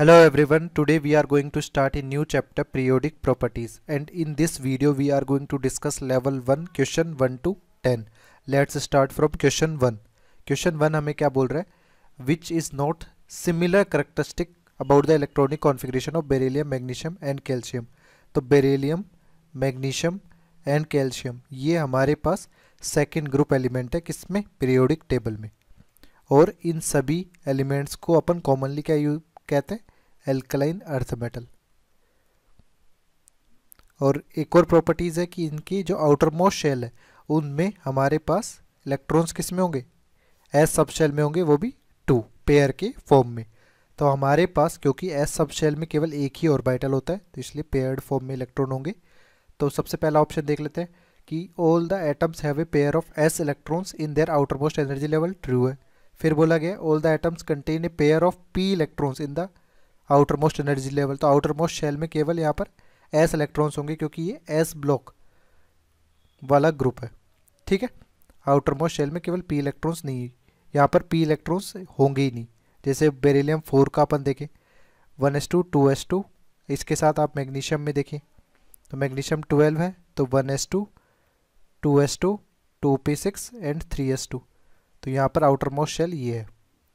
Hello everyone, today we are going to start a new chapter periodic properties and in this video we are going to discuss level 1 question 1 to 10. Let's start from question 1. Question 1 हमें क्या बोल रहा है Which is not similar characteristic about the electronic configuration of beryllium, magnesium and calcium. तो beryllium, magnesium and calcium ये हमारे पास second group element है किसमें periodic table में और इन सभी एलिमेंट्स को अपन कॉमनली क्या कहते हैं एल्कलाइन अर्थ मेटल और एक और प्रॉपर्टीज़ है कि इनकी जो आउटर मोस्ट शेल है उनमें हमारे पास इलेक्ट्रॉन्स किस में होंगे एस सब शेल में होंगे वो भी टू पेयर के फॉर्म में तो हमारे पास क्योंकि एस सब शेल में केवल एक ही ऑर्बिटल होता है तो इसलिए पेयर्ड फॉर्म में इलेक्ट्रॉन होंगे तो सबसे पहला ऑप्शन देख लेते हैं कि all the atoms have a pair of s electrons in their outermost energy level true है फिर बोला गया all the atoms contain a pair of p electrons in the outermost energy level तो outermost shell में केवल यहाँ पर s electrons होंगे क्योंकि ये एस ब्लॉक वाला ग्रुप है ठीक है आउटर मोस्ट शेल में केवल पी इलेक्ट्रॉन्स नहीं है यहाँ पर पी इलेक्ट्रॉन्स होंगे ही नहीं जैसे बेरिलियम फोर का अपन देखें one s two two s two इसके साथ आप मैग्नीशियम में देखें तो मैग्नीशियम ट्वेल्व है तो one s two two s two two p six and three s two तो यहाँ पर आउटर मोस्ट शेल ये है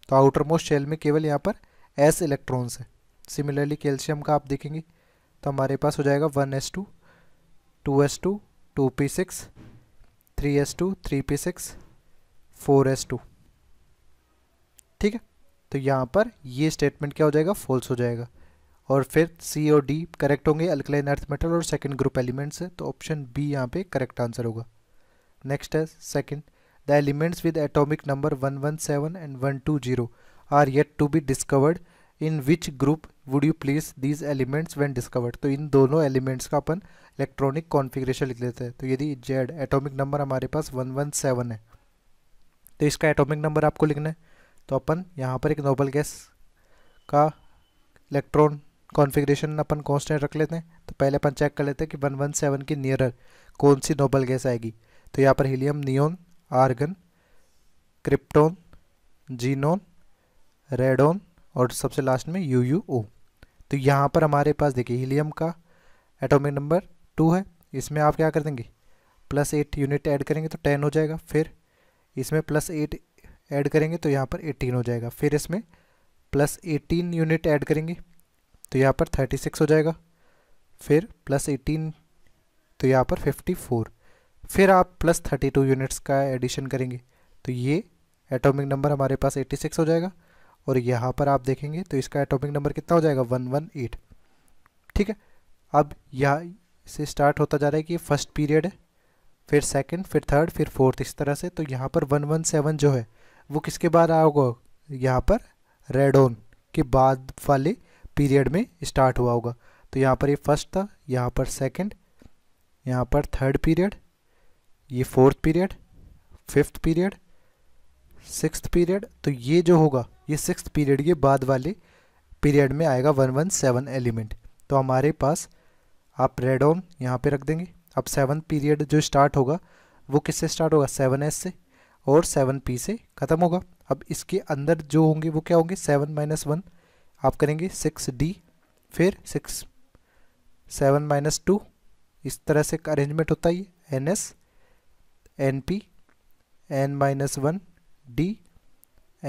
तो आउटर मोस्ट शेल में केवल यहाँ पर एस इलेक्ट्रॉन्स है सिमिलरली कैल्शियम का आप देखेंगे तो हमारे पास हो जाएगा one s two two s two two p six three s two three p six four S two ठीक है तो यहाँ पर ये स्टेटमेंट क्या हो जाएगा फॉल्स हो जाएगा और फिर सी और डी करेक्ट होंगे अल्कलाइन अर्थ मेटल और सेकंड ग्रुप एलिमेंट्स है तो ऑप्शन बी यहाँ पे करेक्ट आंसर होगा नेक्स्ट है second the elements with atomic number one one seven and one two zero are yet to be discovered in which group would you place these elements when discovered तो इन दोनों elements का अपन electronic configuration लिख लेते हैं तो यदि Z atomic number हमारे पास वन वन सेवन है तो इसका एटॉमिक नंबर आपको लिखना है तो अपन यहाँ पर एक नोबल गैस का इलेक्ट्रॉन कॉन्फिग्रेशन अपन कॉन्स्टेंट रख लेते हैं तो पहले अपन चेक कर लेते हैं कि वन वन सेवन की नियरर कौन सी नोबल गैस आएगी तो यहाँ पर helium neon argon krypton xenon radon और सबसे लास्ट में यू यू ओ तो यहाँ पर हमारे पास देखिए हीलियम का एटॉमिक नंबर टू है इसमें आप क्या कर देंगे प्लस एट यूनिट ऐड करेंगे तो टेन हो जाएगा फिर इसमें प्लस एट ऐड करेंगे तो यहाँ पर एटीन हो जाएगा फिर इसमें प्लस एटीन यूनिट ऐड करेंगे तो यहाँ पर थर्टी सिक्स हो जाएगा फिर प्लस एटीन तो यहाँ पर फिफ्टी फोर फिर आप प्लस थर्टी टू यूनिट्स का एडिशन करेंगे तो ये एटॉमिक नंबर हमारे पास एट्टी सिक्स हो जाएगा और यहाँ पर आप देखेंगे तो इसका एटॉमिक नंबर कितना हो जाएगा वन वन एट ठीक है अब यहाँ से स्टार्ट होता जा रहा है कि फर्स्ट पीरियड है फिर सेकंड फिर थर्ड फिर फोर्थ इस तरह से तो यहाँ पर वन वन सेवन जो है वो किसके बाद आओगा यहाँ पर रेडोन के बाद वाले पीरियड में स्टार्ट हुआ होगा तो यहाँ पर ये फर्स्ट था यहाँ पर सेकेंड यहाँ पर थर्ड पीरियड ये fourth period fifth period six period तो ये जो होगा ये सिक्स पीरियड के बाद वाले पीरियड में आएगा वन वन सेवन एलिमेंट तो हमारे पास आप रेड ऑन यहाँ पे रख देंगे अब सेवन पीरियड जो स्टार्ट होगा वो किससे स्टार्ट होगा सेवन एस से और सेवन पी से ख़त्म होगा अब इसके अंदर जो होंगे वो क्या होंगे सेवन माइनस वन आप करेंगे सिक्स डी फिर सिक्स सेवन माइनस टू इस तरह से अरेंजमेंट होता है n s n p n minus one d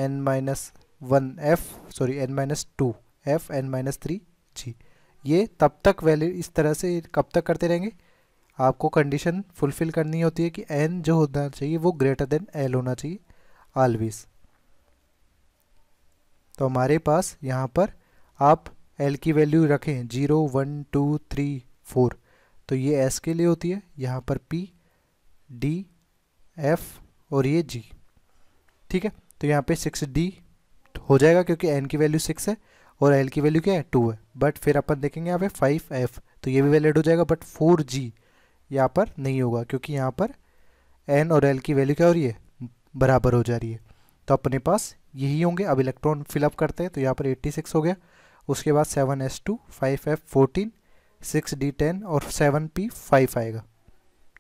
n minus one f sorry n minus two f n minus three g ये तब तक वैल्यू इस तरह से कब तक करते रहेंगे आपको कंडीशन फुलफिल करनी होती है कि एन जो होना चाहिए वो ग्रेटर देन एल होना चाहिए ऑलवेज तो हमारे पास यहाँ पर आप एल की वैल्यू रखें zero one two three four तो ये एस के लिए होती है यहाँ पर पी डी एफ और ये जी ठीक है तो यहाँ पे सिक्स डी हो जाएगा क्योंकि एन की वैल्यू सिक्स है और एल की वैल्यू क्या है टू है बट फिर अपन देखेंगे यहाँ पे फाइव एफ तो ये भी वैलिड हो जाएगा बट फोर जी यहाँ पर नहीं होगा क्योंकि यहाँ पर एन और एल की वैल्यू क्या हो रही है बराबर हो जा रही है तो अपने पास यही होंगे अब इलेक्ट्रॉन फिलअप करते हैं तो यहाँ पर सिक्स हो गया उसके बाद फोर्टीन सिक्स डी टेन और पी फाइव आएगा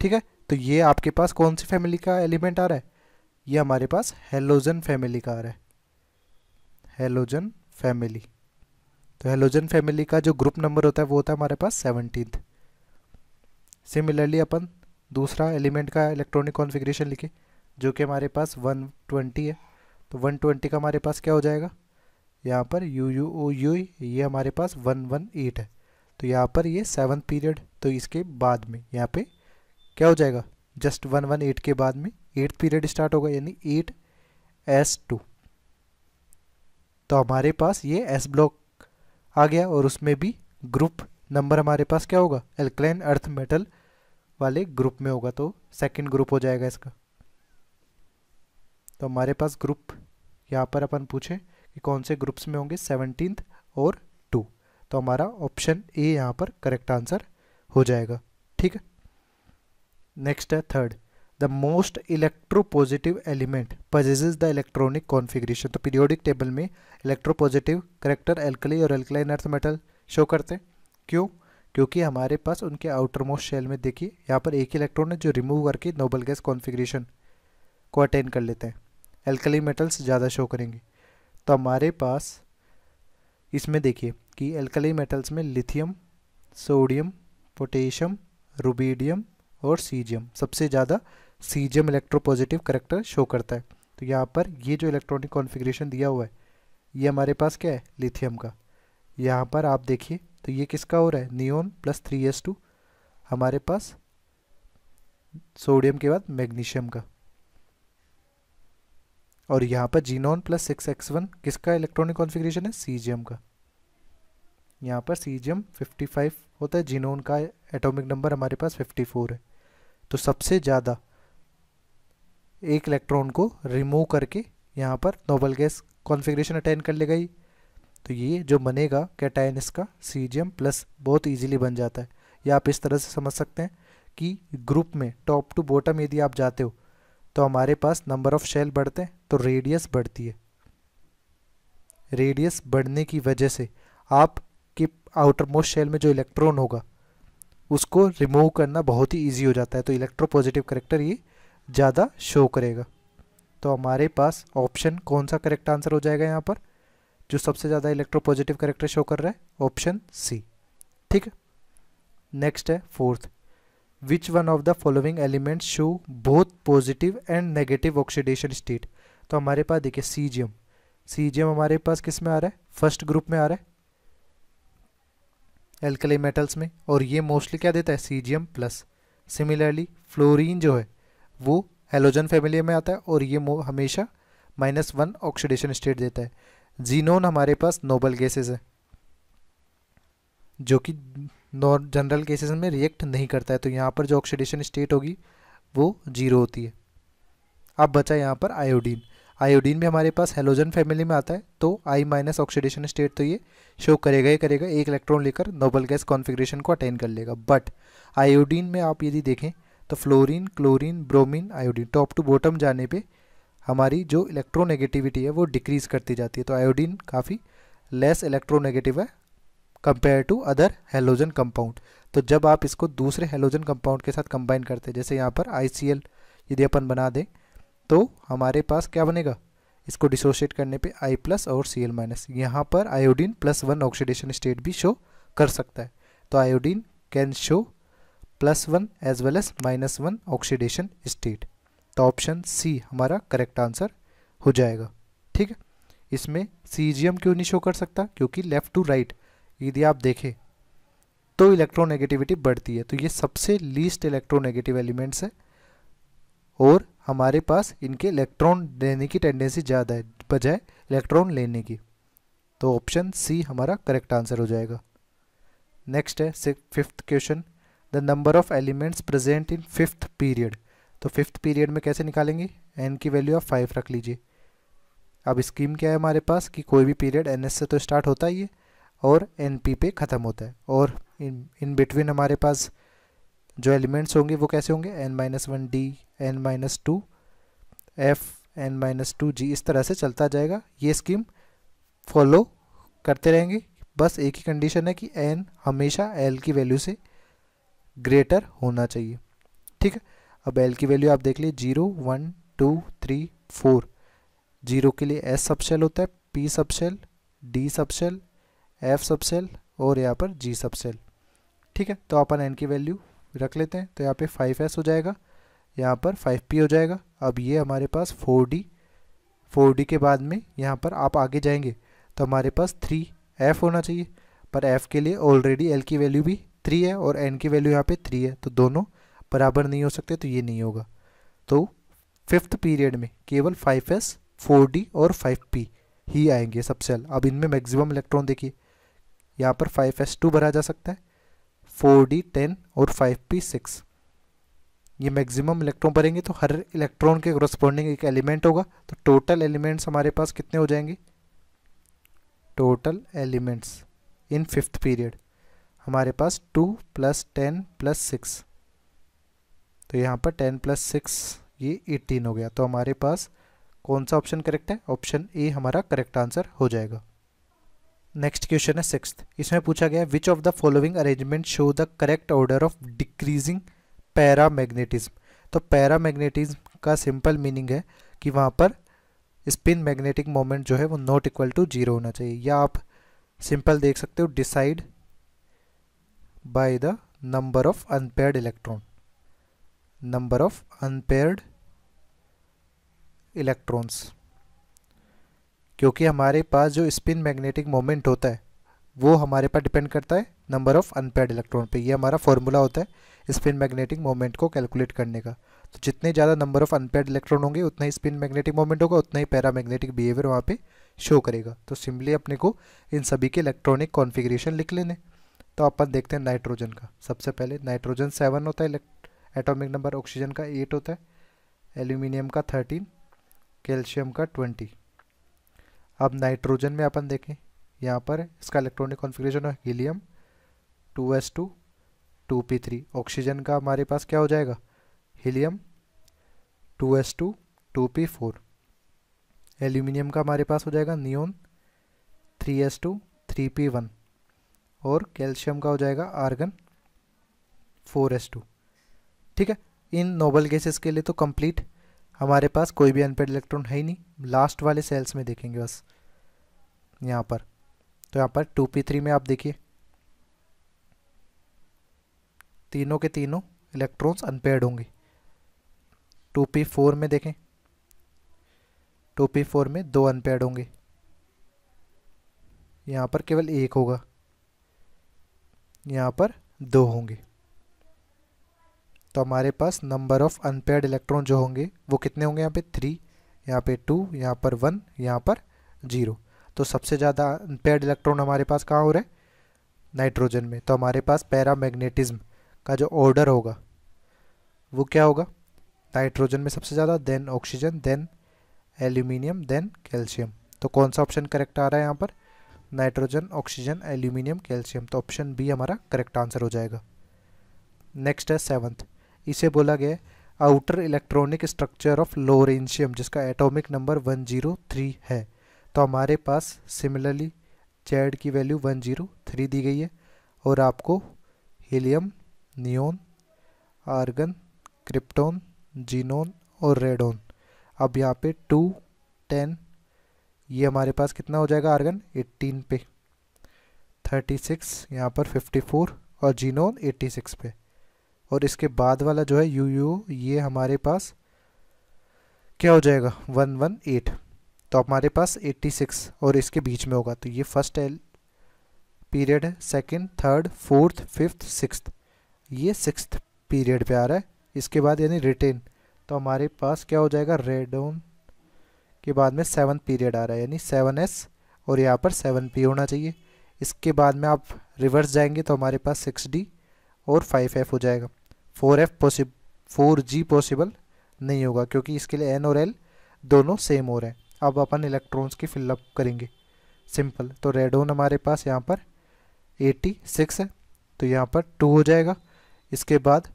ठीक है तो ये आपके पास कौन सी फैमिली का एलिमेंट आ रहा है ये हमारे पास हेलोजन फैमिली का आ रहा है हेलोजन फैमिली तो हेलोजन फैमिली का जो ग्रुप नंबर होता है वो होता है हमारे पास सेवनटीन सिमिलरली अपन दूसरा एलिमेंट का इलेक्ट्रॉनिक कॉन्फ़िगरेशन लिखे जो कि हमारे पास 120 है तो 120 का हमारे पास क्या हो जाएगा यहाँ पर यू यू ओ यू ये हमारे पास 118 है तो यहाँ पर ये सेवन पीरियड तो इसके बाद में यहाँ पे क्या हो जाएगा जस्ट 118 के बाद में एट्थ पीरियड स्टार्ट होगा यानी एट एस टू तो हमारे पास ये एस ब्लॉक आ गया और उसमें भी ग्रुप नंबर हमारे पास क्या होगा एल्कलाइन अर्थ मेटल वाले ग्रुप में होगा तो सेकंड ग्रुप हो जाएगा इसका तो हमारे पास ग्रुप यहाँ पर अपन पूछें कि कौन से ग्रुप्स में होंगे सेवनटीन और टू तो हमारा ऑप्शन ए यहाँ पर करेक्ट आंसर हो जाएगा ठीक है नेक्स्ट है third the the most electropositive element possesses the electronic configuration तो पीरियोडिक टेबल में electropositive करेक्टर एल्कली और एल्कलाइन अर्थ मेटल शो करते हैं क्यों क्योंकि हमारे पास उनके आउटर मोस्ट शेल में देखिए यहाँ पर एक इलेक्ट्रॉन है जो रिमूव करके नोबल गैस कॉन्फिग्रेशन को अटेन कर लेते हैं एल्कली मेटल्स ज़्यादा शो करेंगे तो हमारे पास इसमें देखिए कि एल्कली मेटल्स में लिथियम सोडियम पोटेशियम रुबीडियम और सीजियम सबसे ज़्यादा सीजियम इलेक्ट्रोपॉजिटिव करेक्टर शो करता है तो यहाँ पर ये जो इलेक्ट्रॉनिक कॉन्फ़िगरेशन दिया हुआ है ये हमारे पास क्या है लिथियम का यहाँ पर आप देखिए तो ये किसका हो रहा है neon plus three s two हमारे पास सोडियम के बाद मैग्नीशियम का और यहाँ पर xenon plus six s one किसका इलेक्ट्रॉनिक कॉन्फ़िगरेशन है सीजियम का यहाँ पर सीजियम फाइव होता है जीनोन का एटॉमिक नंबर हमारे पास फिफ्टी फोर है तो सबसे ज़्यादा एक इलेक्ट्रॉन को रिमूव करके यहाँ पर नोबल गैस कॉन्फिग्रेशन अटेन कर ले गई तो ये जो बनेगा कैटाइन इसका सीजियम प्लस बहुत ईजीली बन जाता है या आप इस तरह से समझ सकते हैं कि ग्रुप में टॉप टू बॉटम यदि आप जाते हो तो हमारे पास नंबर ऑफ शेल बढ़ते हैं तो रेडियस बढ़ती है रेडियस बढ़ने की वजह से आपके आउटर मोस्ट शेल में जो इलेक्ट्रॉन होगा उसको रिमूव करना बहुत ही ईजी हो जाता है तो इलेक्ट्रो पॉजिटिव करेक्टर ये ज़्यादा शो करेगा तो हमारे पास ऑप्शन कौन सा करेक्ट आंसर हो जाएगा यहाँ पर जो सबसे ज़्यादा इलेक्ट्रोपॉजिटिव करेक्टर शो कर रहा है ऑप्शन सी ठीक है नेक्स्ट है fourth which one of the following element show both positive and negative oxidation state तो हमारे पास देखिए सीजियम सीजियम हमारे पास किस में आ रहा है फर्स्ट ग्रुप में आ रहा है एल्कली मेटल्स में और ये मोस्टली क्या देता है सीजियम प्लस सिमिलरली फ्लोरिन जो है वो हेलोजन फैमिली में आता है और ये हमेशा माइनस वन ऑक्सीडेशन स्टेट देता है जीनोन हमारे पास नोबल गैसेस है जो कि जनरल केसेस में रिएक्ट नहीं करता है तो यहाँ पर जो ऑक्सीडेशन स्टेट होगी वो जीरो होती है अब बचा यहाँ पर आयोडीन आयोडीन भी हमारे पास हेलोजन फैमिली में आता है तो आई माइनस ऑक्सीडेशन स्टेट तो ये शो करेगा ही करेगा एक इलेक्ट्रॉन लेकर नोबल गैस कॉन्फिग्रेशन को अटेन कर लेगा बट आयोडीन में आप यदि देखें तो fluorine chlorine bromine iodine top to bottom जाने पे हमारी जो इलेक्ट्रोनेगेटिविटी है वो डिक्रीज़ करती जाती है तो आयोडीन काफ़ी लेस इलेक्ट्रोनेगेटिव है compare to other halogen compound तो जब आप इसको दूसरे हेलोजन कंपाउंड के साथ कंबाइन करते हैं जैसे यहाँ पर आई यदि अपन बना दें तो हमारे पास क्या बनेगा इसको डिसोशिएट करने पे आई प्लस और सी एल माइनस यहाँ पर iodine plus one oxidation state भी शो कर सकता है तो iodine can show plus one as well as minus one oxidation state तो ऑप्शन सी हमारा करेक्ट आंसर हो जाएगा ठीक है इसमें सी जी एम क्यों नहीं शो कर सकता क्योंकि लेफ़्ट टू राइट यदि आप देखें तो इलेक्ट्रोनेगेटिविटी बढ़ती है तो ये सबसे लीस्ट इलेक्ट्रोनेगेटिव एलिमेंट्स है और हमारे पास इनके इलेक्ट्रॉन देने की टेंडेंसी ज़्यादा है बजाय इलेक्ट्रॉन लेने की तो ऑप्शन सी हमारा करेक्ट आंसर हो जाएगा नेक्स्ट है fifth question the number of elements present in fifth period तो फिफ्थ पीरियड में कैसे निकालेंगे एन की वैल्यू ऑफ फाइव रख लीजिए अब स्कीम क्या है हमारे पास कि कोई भी पीरियड एन से तो स्टार्ट होता ही है और एन पे ख़त्म होता है और इन इन बिटवीन हमारे पास जो एलिमेंट्स होंगे वो कैसे होंगे n minus one d n minus two f n minus two g इस तरह से चलता जाएगा ये स्कीम फॉलो करते रहेंगे बस एक ही कंडीशन है कि एन हमेशा एल की वैल्यू से ग्रेटर होना चाहिए ठीक है अब एल की वैल्यू आप देख लीजिए zero one two three four zero के लिए एस सबसेल होता है p subshell d subshell f subshell और यहाँ पर जी सबसेल ठीक है तो अपन एन की वैल्यू रख लेते हैं तो यहाँ पे फाइव एस हो जाएगा यहाँ पर फाइव पी हो जाएगा अब ये हमारे पास फोर डी फोर डी के बाद में यहाँ पर आप आगे जाएंगे तो हमारे पास थ्री एफ होना चाहिए पर एफ़ के लिए ऑलरेडी एल की वैल्यू भी थ्री है और एन की वैल्यू यहाँ पे थ्री है तो दोनों बराबर नहीं हो सकते तो ये नहीं होगा तो फिफ्थ पीरियड में केवल फाइव एस फोर डी और फाइव पी ही आएंगे सबसे अब इनमें मैक्सिमम इलेक्ट्रॉन देखिए यहाँ पर फाइव एस टू भरा जा सकता है फोर डी टेन और फाइव पी सिक्स ये मैक्सिमम इलेक्ट्रॉन भरेंगे तो हर इलेक्ट्रॉन के करस्पॉन्डिंग एक एलिमेंट होगा तो टोटल एलिमेंट्स हमारे पास कितने हो जाएंगे total elements in fifth period हमारे पास two plus ten plus six तो यहाँ पर टेन प्लस सिक्स ये एटीन हो गया तो हमारे पास कौन सा ऑप्शन करेक्ट है ऑप्शन ए हमारा करेक्ट आंसर हो जाएगा नेक्स्ट क्वेश्चन है सिक्स इसमें पूछा गया which of the following arrangement show the correct order of decreasing paramagnetism तो पैरा मैग्नेटिज्म का सिंपल मीनिंग है कि वहाँ पर स्पिन मैग्नेटिक मोमेंट जो है वो नॉट इक्वल टू जीरो होना चाहिए या आप सिंपल देख सकते हो decide by the number of unpaired electron number of unpaired electrons क्योंकि हमारे पास जो स्पिन मैग्नेटिक मोमेंट होता है वो हमारे पास डिपेंड करता है नंबर ऑफ अनपेड इलेक्ट्रॉन पे ये हमारा फॉर्मूला होता है स्पिन मैग्नेटिक मोमेंट को कैलकुलेट करने का तो जितने ज़्यादा नंबर ऑफ अनपेड इलेक्ट्रॉन होंगे उतना ही स्पिन मैग्नेटिक मोमेंट होगा उतना ही पैरा मैग्नेटिक बिहेवियर वहाँ पे शो करेगा तो सिंपली अपने को इन सभी के इलेक्ट्रॉनिक कॉन्फिग्रेशन लिख लेने तो अपन देखते हैं नाइट्रोजन का सबसे पहले नाइट्रोजन सेवन होता है एटॉमिक नंबर ऑक्सीजन का एट होता है एल्यूमिनियम का थर्टीन कैल्शियम का ट्वेंटी अब नाइट्रोजन में अपन देखें यहाँ पर इसका इलेक्ट्रॉनिक कॉन्फ़िगरेशन है helium two s two two p three oxygen का हमारे पास क्या हो जाएगा helium two s two two p four aluminium का हमारे पास हो जाएगा neon three s two three p one और कैल्शियम का हो जाएगा आर्गन फोर एस टू ठीक है इन नोबल गैसेस के लिए तो कंप्लीट हमारे पास कोई भी अनपेड इलेक्ट्रॉन है ही नहीं लास्ट वाले सेल्स में देखेंगे बस यहाँ पर तो यहाँ पर टू पी थ्री में आप देखिए तीनों के तीनों इलेक्ट्रॉन्स अनपेड होंगे टू पी फोर में देखें टू पी फोर में दो अनपेड होंगे यहाँ पर केवल एक होगा यहाँ पर दो होंगे तो हमारे पास नंबर ऑफ अनपेड इलेक्ट्रॉन जो होंगे वो कितने होंगे यहाँ पे थ्री यहाँ पे टू यहाँ पर वन यहाँ पर जीरो तो सबसे ज़्यादा अनपेड इलेक्ट्रॉन हमारे पास कहाँ हो रहे हैं नाइट्रोजन में तो हमारे पास मैग्नेटिज्म का जो ऑर्डर होगा वो क्या होगा नाइट्रोजन में सबसे ज़्यादा then oxygen then aluminium then calcium तो कौन सा ऑप्शन करेक्ट आ रहा है यहाँ पर नाइट्रोजन ऑक्सीजन एल्यूमिनियम कैल्शियम तो ऑप्शन बी हमारा करेक्ट आंसर हो जाएगा नेक्स्ट है सेवन्थ इसे बोला गया outer electronic structure of lawrencium जिसका एटॉमिक नंबर 103 है तो हमारे पास सिमिलरली जेड की वैल्यू 103 दी गई है और आपको helium neon argon krypton xenon और रेडोन अब यहाँ पे टू टेन ये हमारे पास कितना हो जाएगा आर्गन 18 पे 36 सिक्स यहाँ पर 54 और जीनोन 86 पे और इसके बाद वाला जो है यू यू ये हमारे पास क्या हो जाएगा 118 तो हमारे पास 86 और इसके बीच में होगा तो ये फर्स्ट एल पीरियड है second third fourth fifth six ये सिक्स पीरियड पे आ रहा है इसके बाद यानी रिटेन तो हमारे पास क्या हो जाएगा रेडोन के बाद में सेवन पीरियड आ रहा है यानी सेवन एस और यहाँ पर सेवन पी होना चाहिए इसके बाद में आप रिवर्स जाएंगे तो हमारे पास सिक्स डी और फाइव एफ हो जाएगा four F possible four G possible नहीं होगा क्योंकि इसके लिए एन और एल दोनों सेम हो रहे हैं अब अपन इलेक्ट्रॉन्स की फिलअप करेंगे सिंपल तो रेडोन हमारे पास यहाँ पर एटी सिक्स है तो यहाँ पर टू हो जाएगा इसके बाद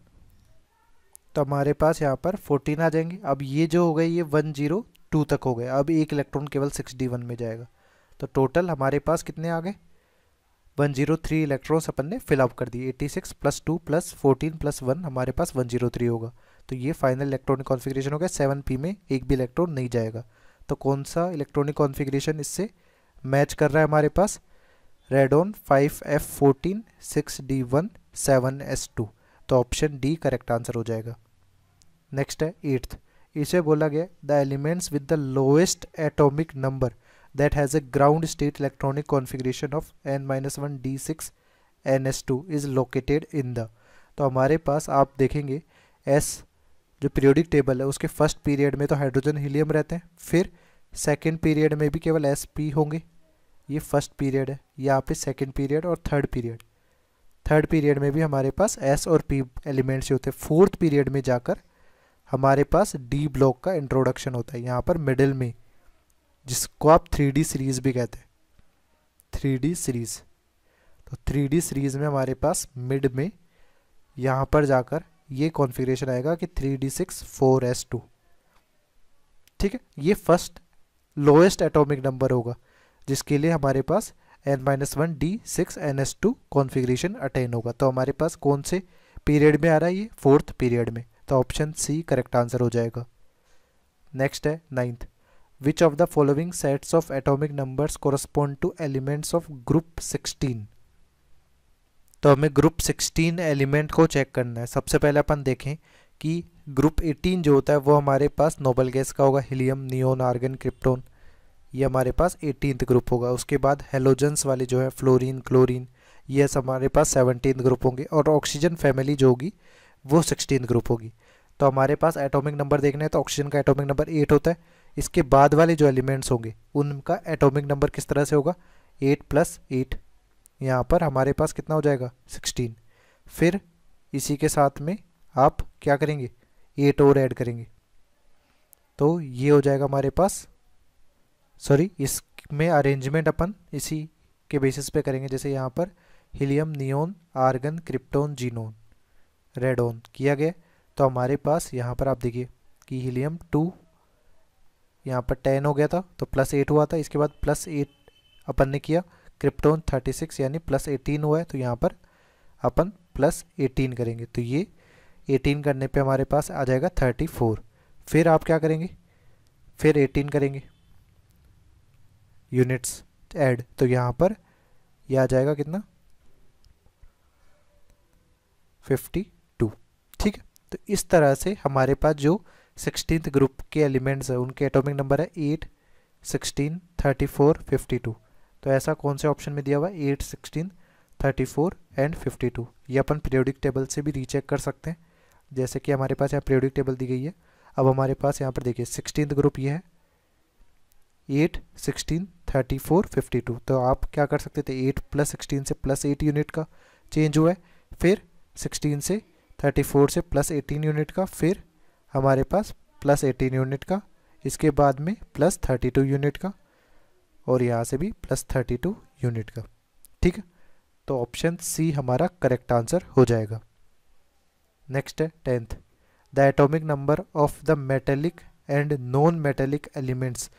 तो हमारे पास यहाँ पर फोर्टीन आ जाएंगे अब ये जो हो गई ये वन जीरो टू तक हो गया अब एक इलेक्ट्रॉन केवल सिक्स डी वन में जाएगा तो टोटल हमारे पास कितने आ गए वन जीरो थ्री इलेक्ट्रॉन्स अपन ने फिलअप कर दिए eighty six plus two plus fourteen plus one हमारे पास वन जीरो थ्री होगा तो ये फाइनल इलेक्ट्रॉनिक कॉन्फिग्रेशन हो गया सेवन पी में एक भी इलेक्ट्रॉन नहीं जाएगा तो कौन सा इलेक्ट्रॉनिक कॉन्फिग्रेशन इससे मैच कर रहा है हमारे पास radon five F fourteen six D one seven S two तो ऑप्शन डी करेक्ट आंसर हो जाएगा नेक्स्ट है एट्थ इसे बोला गया the elements with the lowest atomic number that has a ground state electronic configuration of N minus one D six N S two is located in the तो हमारे पास आप देखेंगे एस जो पीरियोडिक टेबल है उसके फर्स्ट पीरियड में तो hydrogen helium रहते हैं फिर सेकेंड पीरियड में भी केवल एस पी होंगे ये फर्स्ट पीरियड है यहाँ पे सेकेंड पीरियड और थर्ड पीरियड थर्ड पीरियड में भी हमारे पास एस और पी एलिमेंट्स ही होते हैं फोर्थ पीरियड में जाकर हमारे पास डी ब्लॉक का इंट्रोडक्शन होता है यहाँ पर मिडिल में जिसको आप थ्री सीरीज़ भी कहते हैं थ्री सीरीज़ तो थ्री सीरीज़ में हमारे पास मिड में यहाँ पर जाकर ये कॉन्फ़िगरेशन आएगा कि three D six four S two ठीक है ये फर्स्ट लोएस्ट एटॉमिक नंबर होगा जिसके लिए हमारे पास N minus one D six N S two configuration attain होगा तो हमारे पास कौन से पीरियड में आ रहा है ये फोर्थ पीरियड में तो ऑप्शन सी करेक्ट आंसर हो जाएगा नेक्स्ट है ninth which of the following sets of atomic numbers correspond to elements of group sixteen तो हमें ग्रुप सिक्सटीन एलिमेंट को चेक करना है सबसे पहले अपन देखें कि ग्रुप एटीन जो होता है वो हमारे पास नोबल गैस का होगा हीलियम नियोन आर्गन क्रिप्टोन ये हमारे पास एटीनथ ग्रुप होगा उसके बाद हेलोजेंस वाले जो है फ्लोरीन क्लोरीन ये हमारे पास सेवनटीन ग्रुप होंगे और ऑक्सीजन फैमिली जो होगी वो सिक्सटीन ग्रुप होगी तो हमारे पास एटॉमिक नंबर देखना है तो ऑक्सीजन का एटॉमिक नंबर एट होता है इसके बाद वाले जो एलिमेंट्स होंगे उनका एटॉमिक नंबर किस तरह से होगा एट प्लस एट यहाँ पर हमारे पास कितना हो जाएगा सिक्सटीन फिर इसी के साथ में आप क्या करेंगे एट और ऐड करेंगे तो ये हो जाएगा हमारे पास सॉरी इसमें अरेंजमेंट अपन इसी के बेसिस पे करेंगे जैसे यहाँ पर helium neon argon krypton xenon radon किया गया तो हमारे पास यहाँ पर आप देखिए कि हीलियम टू यहाँ पर टेन हो गया था तो प्लस एट हुआ था इसके बाद प्लस एट अपन ने किया क्रिप्टोन थर्टी सिक्स यानी प्लस एटीन हुआ है तो यहाँ पर अपन प्लस एटीन करेंगे तो ये एटीन करने पे हमारे पास आ जाएगा थर्टी फोर फिर आप क्या करेंगे फिर एटीन करेंगे यूनिट्स ऐड तो यहाँ पर यह आ जाएगा कितना फिफ्टी तो इस तरह से हमारे पास जो सिक्सटीन ग्रुप के एलिमेंट्स हैं उनके एटॉमिक नंबर है eight sixteen thirty four fifty two तो ऐसा कौन से ऑप्शन में दिया हुआ है eight sixteen thirty four and fifty two ये अपन पीरियोडिक टेबल से भी रीचेक कर सकते हैं जैसे कि हमारे पास यहाँ पीरियोडिक टेबल दी गई है अब हमारे पास यहाँ पर देखिए सिक्सटीन ग्रुप ये है eight sixteen thirty four fifty two तो आप क्या कर सकते थे एट प्लस सिक्सटीन से प्लस एट यूनिट का चेंज हुआ है फिर सिक्सटीन से थर्टी फोर से प्लस एटीन यूनिट का फिर हमारे पास प्लस एटीन यूनिट का इसके बाद में प्लस थर्टी टू यूनिट का और यहाँ से भी प्लस थर्टी टू यूनिट का ठीक है तो ऑप्शन सी हमारा करेक्ट आंसर हो जाएगा नेक्स्ट है tenth the atomic number of the metallic and non metallic elements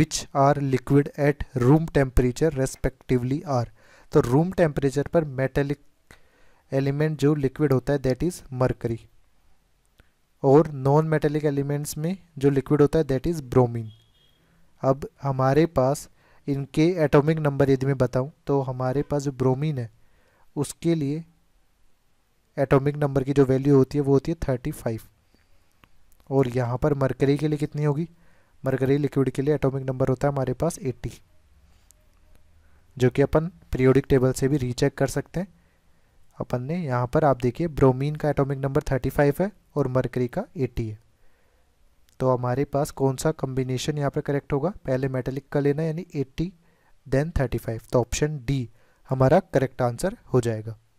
which are liquid at room temperature respectively are तो रूम टेम्परेचर पर मेटेलिक एलिमेंट जो लिक्विड होता है दैट इज़ मरकरी और नॉन मेटेलिक एलिमेंट्स में जो liquid होता है दैट इज़ ब्रोमीन अब हमारे पास इनके एटॉमिक नंबर यदि मैं बताऊं तो हमारे पास जो ब्रोमीन है उसके लिए एटॉमिक नंबर की जो वैल्यू होती है वो होती है थर्टी फाइव और यहाँ पर मरकरी के लिए कितनी होगी मरकरी लिक्विड के लिए एटॉमिक नंबर होता है हमारे पास एट्टी जो कि अपन पीरियोडिक टेबल से भी रीचेक कर सकते हैं अपन ने यहाँ पर आप देखिए ब्रोमीन का एटॉमिक नंबर 35 है और मरकरी का 80 है तो हमारे पास कौन सा कम्बिनेशन यहाँ पर करेक्ट होगा पहले मेटेलिक का लेना यानी 80 देन 35 तो ऑप्शन डी हमारा करेक्ट आंसर हो जाएगा